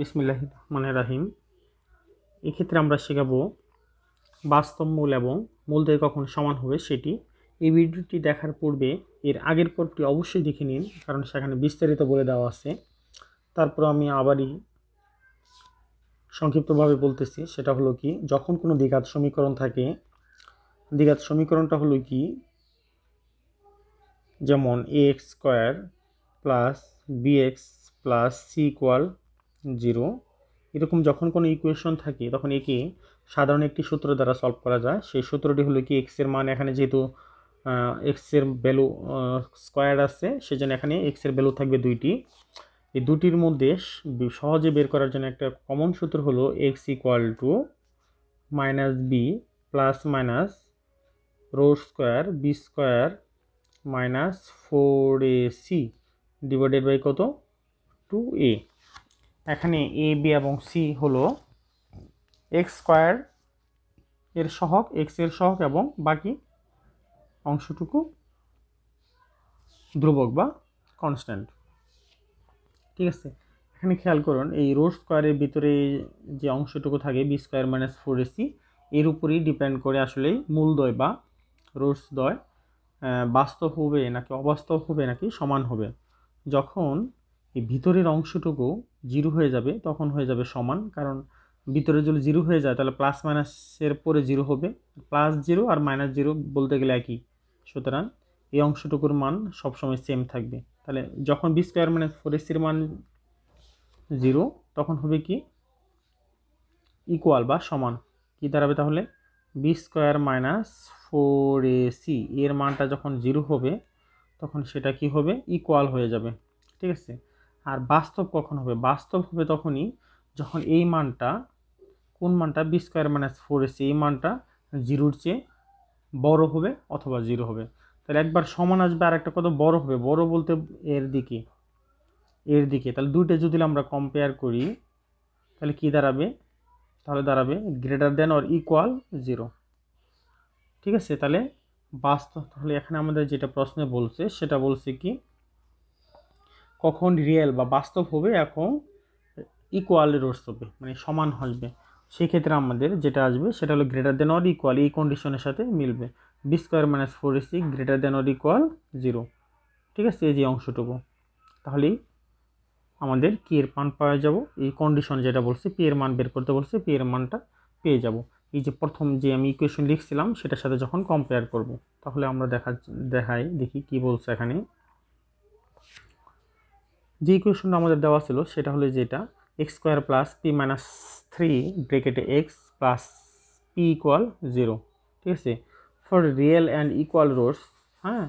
বিসমিল্লাহ রহমান রাহিম এক্ষেত্রে আমরা শেখাব বাস্তব মূল এবং মূলদের কখন সমান হবে সেটি এই ভিডিওটি দেখার পূর্বে এর আগের পর্বটি অবশ্যই দেখে নিন কারণ সেখানে বিস্তারিত বলে দেওয়া আছে তারপর আমি আবারই সংক্ষিপ্তভাবে বলতেছি সেটা হলো কি যখন কোনো দ্বিঘাত সমীকরণ থাকে দ্বিঘাত সমীকরণটা হলো কি যেমন A X square plus B X plus C equal zero এরকম যখন কোনো ইকুয়েশন থাকে তখন একে সাধারণ একটি সূত্র দ্বারা সলভ করা যায় সেই সূত্রটি হলো কি এক্সের মান এখানে যেহেতু এক্সের ভ্যালু স্কোয়ার আছে সেজন্য এখানে এক্সের ভ্যালু থাকবে দুইটি এই দুটির মধ্যে সহজে বের করার জন্য একটা কমন সূত্র হলো X equal to minus B plus minus root square B square minus four A C divided by কত টু এ এখানে এ বি এবং সি হলো এক্স স্কোয়ার এর সহক এক্স এর সহক এবং বাকি অংশটুকু ধ্রুবক বা কনস্ট্যান্ট ঠিক আছে এখানে খেয়াল করুন এই রোড স্কোয়ারের ভিতরে যে অংশটুকু থাকে B square minus four AC এর উপরেই ডিপেন্ড করে আসলে মূলদয় বা রোডস দয় বাস্তব হবে নাকি অবাস্তব হবে নাকি সমান হবে যখন এই ভিতরের অংশটুকু জিরো হয়ে যাবে তখন হয়ে যাবে সমান কারণ ভিতরে যদি জিরো হয়ে যায় তাহলে প্লাস মাইনাসের পরে জিরো হবে প্লাস জিরো আর মাইনাস জিরো বলতে গেলে একই সুতরাং এই অংশটুকুর মান সবসময় সেম থাকবে তাহলে যখন বি স্কোয়ার মাইনাস ফোর এসির মান জিরো তখন হবে কি ইকুয়াল বা সমান কি দাঁড়াবে তাহলে B square minus four AC এর মানটা যখন জিরো হবে তখন সেটা কি হবে ইকুয়াল হয়ে যাবে ঠিক আছে আর বাস্তব কখন হবে বাস্তব হবে তখনই যখন এই মানটা কোন মানটা বি স্কোয়ার মাইনাস ফোর এসছে এই মানটা জিরোর চেয়ে বড় হবে অথবা জিরো হবে তাহলে একবার সমান আসবে আর একটা কত বড় হবে বড় বলতে এর দিকে এর দিকে তাহলে দুইটা যদি আমরা কম্পেয়ার করি তাহলে কি দাঁড়াবে তাহলে দাঁড়াবে greater than or equal zero ঠিক আছে তাহলে বাস্তব তাহলে এখানে আমাদের যেটা প্রশ্নে বলছে সেটা বলছে কি কখন রিয়েল বা বাস্তব হবে এখন ইকুয়াল রোডস হবে মানে সমান হবে সেক্ষেত্রে আমাদের যেটা আসবে সেটা হলো গ্রেটার দেন অর ইকুয়াল এই কন্ডিশনের সাথে মিলবে B square minus four AC greater than or equal zero ঠিক আছে এই যে অংশটুকু তাহলেই আমাদের কি এর মান পাওয়া যাব এই কন্ডিশন যেটা বলছে পি এর মান বের করতে বলছে পি এর মানটা পেয়ে যাব এই যে প্রথম যে আমি ইকুয়েশন লিখছিলাম সেটার সাথে যখন কম্পেয়ার করব তাহলে আমরা দেখা দেখাই দেখি কি বলছে এখানে যে ইকুয়েশনটা আমাদের দেওয়া ছিল সেটা হলো যেটা X square plus P minus three ব্রেকেটে X plus P equal zero ঠিক আছে for real and equal roots হ্যাঁ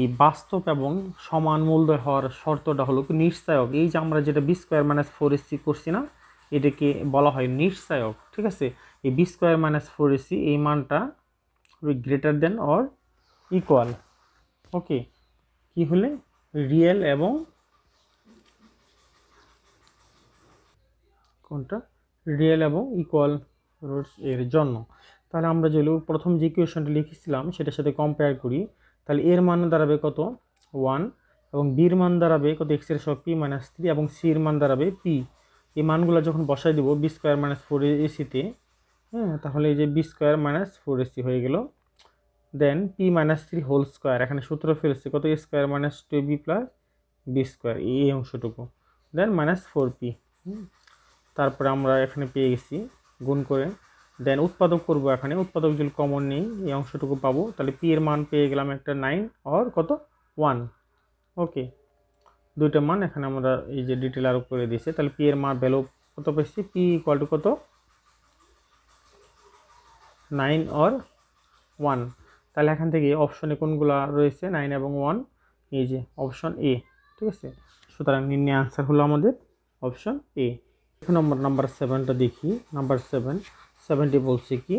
এই বাস্তব এবং সমান মূল্য হওয়ার শর্তটা হলো নিশ্চায়ক এই যে আমরা যেটা B square minus four AC করছি না এটাকে বলা হয় নিশ্চায়ক ঠিক আছে এই B square minus four AC এই মানটা greater than or equal okay কি হলে রিয়েল এবং কোনটা রিয়েল এবং ইকুয়াল রোডস এর জন্য তাহলে আমরা যে প্রথম যে ইকুয়েশনটা লিখেছিলাম সেটার সাথে কম্পেয়ার করি তাহলে এর মান দাঁড়াবে কত ওয়ান এবং বির মান দাঁড়াবে কত এক্স এর সব পি মাইনাস থ্রি এবং সির মান দাঁড়াবে পি এই মানগুলো যখন বসাই দেবো বি স্কোয়ার মাইনাস ফোর এসিতে হ্যাঁ তাহলে এই যে B square minus four AC হয়ে গেল then P minus three whole square এখানে সূত্র ফেলেছে কত A square minus two B plus B square এই অংশটুকু দেন মাইনাস ফোর পি হুম তারপরে আমরা এখানে পেয়ে গেছি গুণ করে দেন উৎপাদক করব এখানে উৎপাদক যদি কমন নেই এই অংশটুকু পাবো তাহলে পি এর মান পেয়ে গেলাম একটা নাইন অর কত ওয়ান ওকে দুইটা মান এখানে আমরা এই যে ডিটেল আরও করে দিয়েছে তাহলে পি এর মান ভ্যালু কত পেয়েছি পি ইকুয়াল টু কত নাইন অর ওয়ান তাহলে এখান থেকে অপশনে কোনগুলো রয়েছে নাইন এবং ওয়ান এই যে অপশন এ ঠিক আছে সুতরাং নির্ণয় আনসার হলো আমাদের অপশন এ নম্বর নাম্বার সেভেনটা দেখি নাম্বার সেভেন সেভেনটি বলছে কি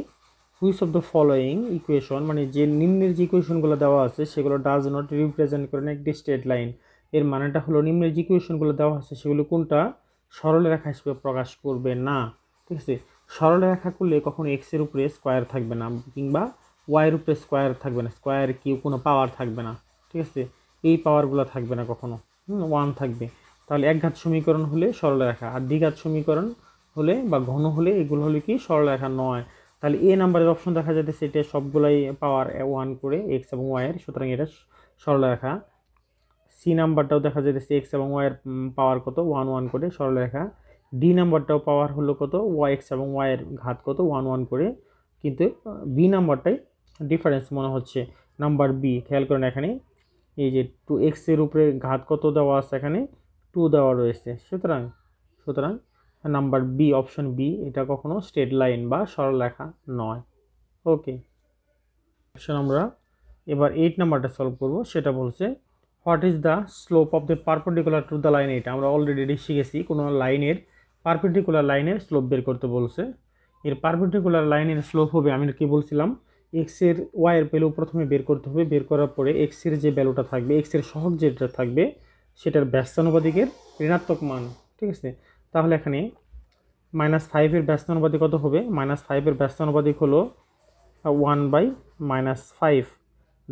which of the following equation মানে যে নিম্নের যে ইকুয়েশনগুলো দেওয়া আছে সেগুলো ডাজ নট রিপ্রেজেন্ট করে না একটি স্টেট লাইন এর মানেটা হলো নিম্নের যে ইকুয়েশনগুলো দেওয়া আছে সেগুলো কোনটা সরল রেখা হিসেবে প্রকাশ করবে না ঠিক আছে সরল রেখা করলে কখনো এক্সের উপরে স্কোয়ার থাকবে না কিংবা ওয়াইয়ের উপরে স্কোয়ার থাকবে না স্কোয়ার কিউ কোনো পাওয়ার থাকবে না ঠিক আছে এই পাওয়ারগুলো থাকবে না কখনো ওয়ান থাকবে তাহলে একঘাত সমীকরণ হলে সরলরেখা আর দ্বিঘাত সমীকরণ হলে বা ঘন হলে এগুলো হলে কি সরলরেখা নয় তাহলে এ নাম্বারের অপশন দেখা যাচ্ছে এটা সবগুলাই পাওয়ার ওয়ান করে এক্স এবং ওয়াইয়ের সুতরাং এটা সরলরেখা সি নাম্বারটাও দেখা যাইতেছে এক্স এবং ওয়াইয়ের পাওয়ার কত ওয়ান ওয়ান করে সরলরেখা ডি নাম্বারটাও পাওয়ার হলো কত ওয়াই এক্স এবং ওয়াইয়ের ঘাত কত ওয়ান ওয়ান করে কিন্তু বি নাম্বারটাই ডিফারেন্স মনে হচ্ছে নাম্বার বি খেয়াল করেন এখানে এই যে টু এক্সের উপরে ঘাত কত দেওয়া আছে এখানে টু দেওয়া রয়েছে সুতরাং সুতরাং নাম্বার বি অপশন বি এটা কখনো স্টেট লাইন বা সরল লেখা নয় ওকে অপশন আমরা এবার এইট নাম্বারটা সলভ করব সেটা বলছে what is the slope of the perpendicular to the line এটা আমরা অলরেডি শিখেছি কোনো লাইনের পারপেন্ডিকুলার লাইনের স্লোপ বের করতে বলছে এর পারপেন্ডিকুলার লাইনের স্লোপ হবে আমি কি বলছিলাম এক্সের ওয়াইয়ের ভ্যালু প্রথমে বের করতে হবে বের করার পরে এক্সের যে ভ্যালুটা থাকবে এক্সের সহগ যেটা থাকবে সেটার ব্যস্তানুপাতিকের ঋণাত্মক মান ঠিক আছে তাহলে এখানে মাইনাস ফাইভের ব্যস্তানুপাতিক কত হবে মাইনাস ফাইভের ব্যস্তানুপাতিক হলো one by minus five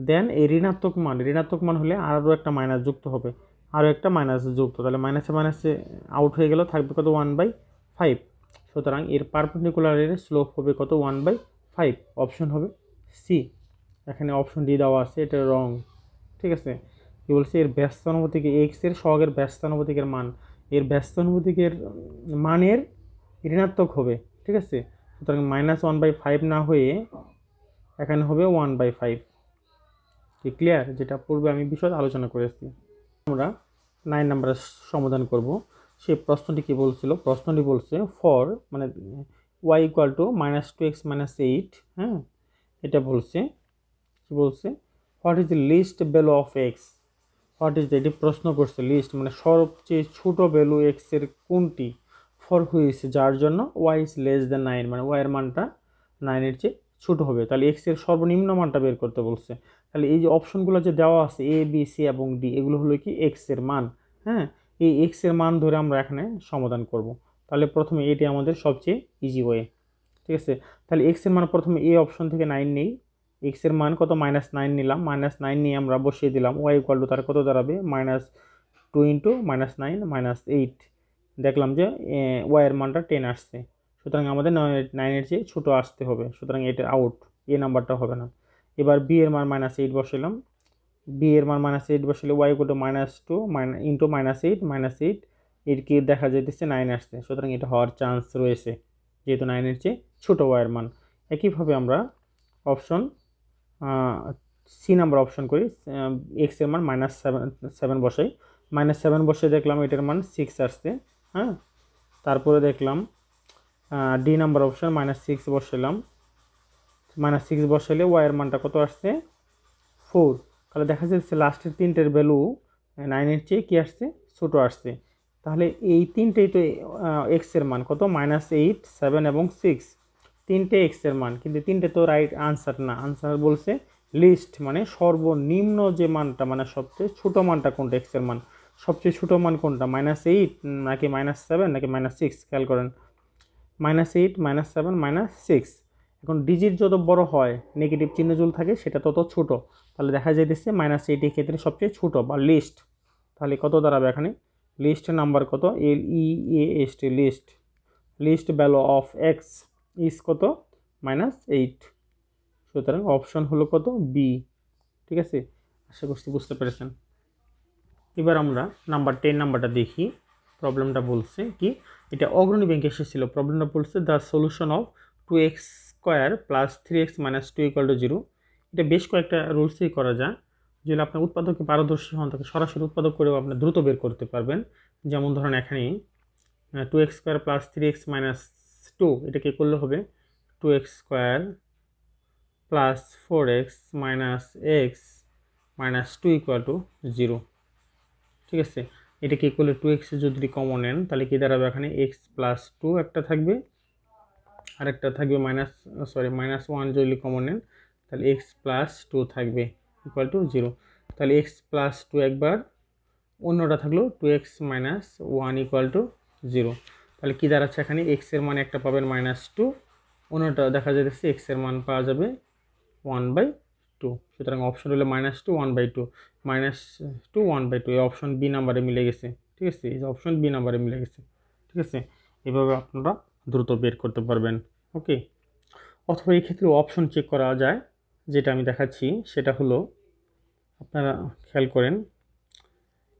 then এই ঋণাত্মক মান ঋণাত্মক মান হলে আরও একটা মাইনাস যুক্ত হবে আরও একটা মাইনাস যুক্ত তাহলে মাইনাসে মাইনাসে আউট হয়ে গেল থাকবে কত ওয়ান বাই ফাইভ সুতরাং এর পারপেন্ডিকুলারের স্লোপ হবে কত ওয়ান বাই ফাইভ অপশন হবে সি এখানে অপশন ডি দেওয়া আছে এটা রং ঠিক আছে কী বলছে এর ব্যস্ত এক্স এক্সের সহগের অনুভূতিকের মান এর অনুভূতিকের মানের ঋণাত্মক হবে ঠিক আছে সুতরাং মাইনাস ওয়ান বাই ফাইভ না হয়ে এখানে হবে ওয়ান বাই ফাইভ কি ক্লিয়ার যেটা পূর্বে আমি বিশদ আলোচনা করেছি আমরা নাইন নাম্বারের সমাধান করব সে প্রশ্নটি কি বলছিল প্রশ্নটি বলছে ফর মানে Y equal to minus two x minus eight হ্যাঁ এটা বলছে কী বলছে what is the least value of X what is এটি প্রশ্ন করছে লিস্ট মানে সবচেয়ে ছোট ভ্যালু এক্সের কোনটি ফর হুইস যার জন্য Y is less than nine মানে ওয়াইয়ের মানটা নাইনের চেয়ে ছোট হবে তাহলে এক্সের সর্বনিম্ন মানটা বের করতে বলছে তাহলে এই যে অপশনগুলো যে দেওয়া আছে এ বি সি এবং ডি এগুলো হলো কি এক্সের মান হ্যাঁ এই এক্সের মান ধরে আমরা এখানে সমাধান করব তাহলে প্রথমে এটি আমাদের সবচেয়ে ইজি ওয়ে ঠিক আছে তাহলে এক্সের মান প্রথমে এ অপশন থেকে নাইন নেই এক্সের মান কত মাইনাস নাইন নিলাম মাইনাস নাইন নিয়ে আমরা বসিয়ে দিলাম ওয়াই ইকুয়াল টু তার কত দাঁড়াবে minus two into minus nine minus eight দেখলাম যে ওয়াইয়ের মানটা টেন আসছে সুতরাং আমাদের নাইনের চেয়ে ছোটো আসতে হবে সুতরাং এটা আউট এ নাম্বারটা হবে না এবার বি এর মান মাইনাস এইট বসালাম বি এর মান মাইনাস এইট বসালে Y equal to minus two minus into minus eight minus eight এর কি দেখা যেতেছে নাইন আসছে সুতরাং এটা হওয়ার চান্স রয়েছে যেহেতু নাইনের চেয়ে ছোটো ওয়াইয়ের মান একইভাবে আমরা অপশন সি নাম্বার অপশন করি এক্সের মান মাইনাস সেভেন সেভেন বসাই মাইনাস সেভেন বসে দেখলাম এটার মান সিক্স আসছে হ্যাঁ তারপরে দেখলাম D number option minus six বসালাম মাইনাস সিক্স বসাইলে ওয়াইয়ের মানটা কত আসছে ফোর তাহলে দেখা যাচ্ছে লাস্টের তিনটের ভ্যালু নাইনের চেয়ে কী আসছে ছোটো আসছে তাহলে এই তিনটেই তো এক্সের মান কত মাইনাস এইট সেভেন এবং সিক্স তিনটে এক্সের মান কিন্তু তিনটে তো রাইট আনসার না আনসার বলছে লিস্ট মানে সর্বনিম্ন যে মানটা মানে সবচেয়ে ছোটো মানটা কোনটা এক্সের মান সবচেয়ে ছোটো মান কোনটা মাইনাস এইট নাকি মাইনাস সেভেন নাকি মাইনাস সিক্স খেয়াল করেন minus eight minus seven minus six এখন ডিজিট যত বড় হয় নেগেটিভ চিহ্ন থাকে সেটা তত ছোট তাহলে দেখা যাইতেছে মাইনাস এইটের ক্ষেত্রে সবচেয়ে ছোট বা লিস্ট তাহলে কত দাঁড়াবে এখানে লিস্ট নাম্বার কত L E A S T least least value of x is কত মাইনাস এইট সুতরাং অপশন হলো কত বি ঠিক আছে আশা করছি বুঝতে পেরেছেন এবার আমরা নাম্বার টেন নাম্বারটা দেখি প্রবলেমটা বলছে কি এটা অগ্রণী ব্যাংকে এসেছিল প্রবলেমটা বলছে the solution of two x square plus three x minus two equal to zero এটা বেশ কয়েকটা রুলসেই করা যায় যেগুলো আপনার উৎপাদককে পারদর্শী হন তাকে সরাসরি উৎপাদক করেও আপনি দ্রুত বের করতে পারবেন যেমন ধরেন এখানে two x square plus three x minus two এটাকে করলে হবে two x square plus four x minus x minus two equal to zero ঠিক আছে এটা কী করলে টু এক্স যদি কমন নেন তাহলে কী দাঁড়াবে এখানে এক্স প্লাস টু একটা থাকবে আর একটা থাকবে মাইনাস সরি মাইনাস ওয়ান যদি কমন নেন তাহলে এক্স প্লাস টু থাকবে ইকুয়াল টু জিরো তাহলে এক্স প্লাস টু একবার অন্যটা থাকলো two x minus one equal to zero তাহলে কী দাঁড়াচ্ছে এখানে এক্সের মান একটা পাবেন মাইনাস টু অন্যটা দেখা যাচ্ছে এক্সের মান পাওয়া যাবে ওয়ান বাই টু সুতরাং অপশন হলো minus two one by two minus two one by two এই অপশন বি নাম্বারে মিলে গেছে ঠিক আছে এই অপশন বি নাম্বারে মিলে গেছে ঠিক আছে এভাবে আপনারা দ্রুত বের করতে পারবেন ওকে অথবা এই ক্ষেত্রে অপশন চেক করা যায় যেটা আমি দেখাচ্ছি সেটা হলো আপনারা খেয়াল করেন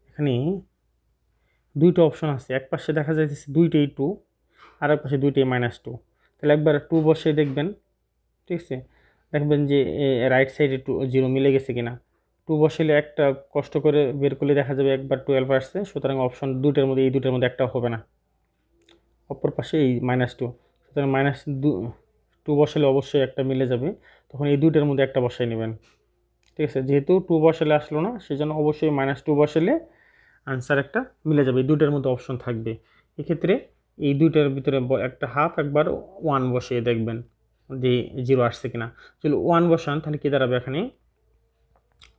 এখানে দুইটা অপশন আছে এক পাশে দেখা যাইতেছে দুইটাই টু আর এক পাশে দুইটাই মাইনাস টু তাহলে একবার টু বসে দেখবেন ঠিক আছে দেখবেন যে রাইট সাইডে টু জিরো মিলে গেছে কিনা টু বসেলে একটা কষ্ট করে বের করলে দেখা যাবে একবার টুয়েলভ আসছে সুতরাং অপশন দুটার মধ্যে এই দুটার মধ্যে একটা হবে না অপর পাশে এই মাইনাস টু সুতরাং মাইনাস দু টু বসেলে অবশ্যই একটা মিলে যাবে তখন এই দুইটার মধ্যে একটা বসাই নেবেন ঠিক আছে যেহেতু টু বসেলে আসলো না সেজন্য অবশ্যই মাইনাস টু বসেলে আনসার একটা মিলে যাবে এই দুইটার মধ্যে অপশন থাকবে এক্ষেত্রে এই দুইটার ভিতরে একটা হাফ একবার ওয়ান বসিয়ে দেখবেন যে জিরো আসছে কিনা যদি ওয়ান বসান তাহলে কী দাঁড়াবে এখানে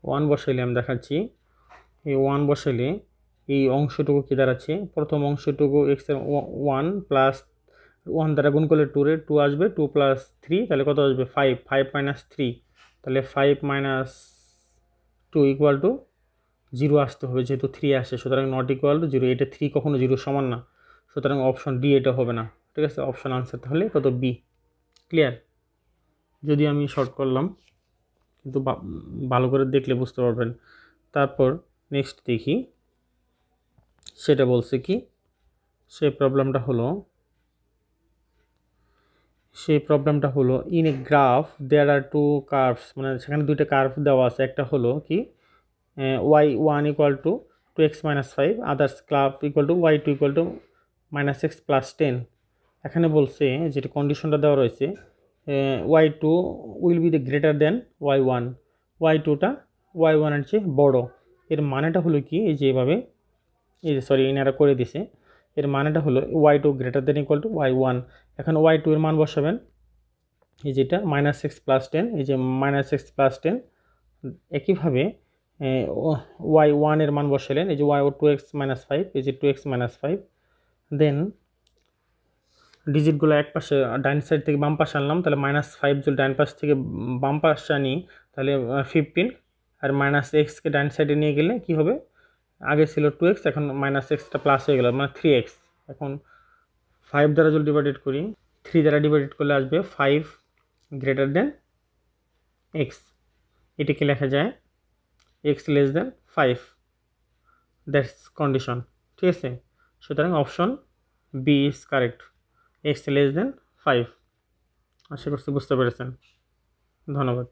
ওয়ান বসাইলে আমি দেখাচ্ছি এই ওয়ান বসাইলে এই অংশটুকু কী দাঁড়াচ্ছে প্রথম অংশটুকু এক্সের ওয়ান প্লাস ওয়ান দ্বারা গুণ করলে টুরে টু আসবে টু প্লাস থ্রি তাহলে কত আসবে ফাইভ ফাইভ মাইনাস থ্রি তাহলে five minus two equal to zero আসতে হবে যেহেতু থ্রি আসে সুতরাং নট ইকুয়াল টু জিরো এটা থ্রি কখনো জিরো সমান না সুতরাং অপশন ডি এটা হবে না ঠিক আছে অপশন আনসার তাহলে কত বি ক্লিয়ার যদি আমি শর্ট করলাম কিন্তু ভালো করে দেখলে বুঝতে পারবেন তারপর নেক্সট দেখি সেটা বলছে কি সে প্রবলেমটা হলো সেই প্রবলেমটা হলো in a graph there are two curves মানে সেখানে দুইটা কার্ভ দেওয়া আছে একটা হলো কি y one equal to two x minus five others club equal to y two equal to minus x plus ten এখানে বলছে যেটা কন্ডিশনটা দেওয়া রয়েছে y two will be the greater than y one y টুটা ওয়াই ওয়ানের চেয়ে বড়ো এর মানেটা হলো কি এই যে এভাবে এই যে সরি এনারা করে দিছে এর মানেটা হলো y two greater than equal to y one এখন ওয়াই টু এর মান বসাবেন এই যেটা মাইনাস সিক্স প্লাস টেন এই যে মাইনাস সিক্স প্লাস টেন একইভাবে ওয়াই ওয়ানের মান বসালেন এই যে ওয়াই ও টু এক্স মাইনাস ফাইভ এই যে two x minus five then ডিজিটগুলো এক পাশে ডাইন সাইড থেকে বাম পাশে আনলাম তাহলে মাইনাস ফাইভ যদি ডাইন পাশ থেকে বাম পাশে আনি তাহলে ফিফটিন আর মাইনাস এক্সকে ডাইন সাইডে নিয়ে গেলে কি হবে আগে ছিল টু এক্স এখন মাইনাস এক্সটা প্লাস হয়ে গেল মানে থ্রি এক্স এখন ফাইভ দ্বারা যদি ডিভাইডেড করি থ্রি দ্বারা ডিভাইডেড করলে আসবে ফাইভ গ্রেটার দেন এক্স এটিকে লেখা যায় x less than five that's condition ঠিক আছে সুতরাং option B is correct x less than five আশা করছি বুঝতে পেরেছেন ধন্যবাদ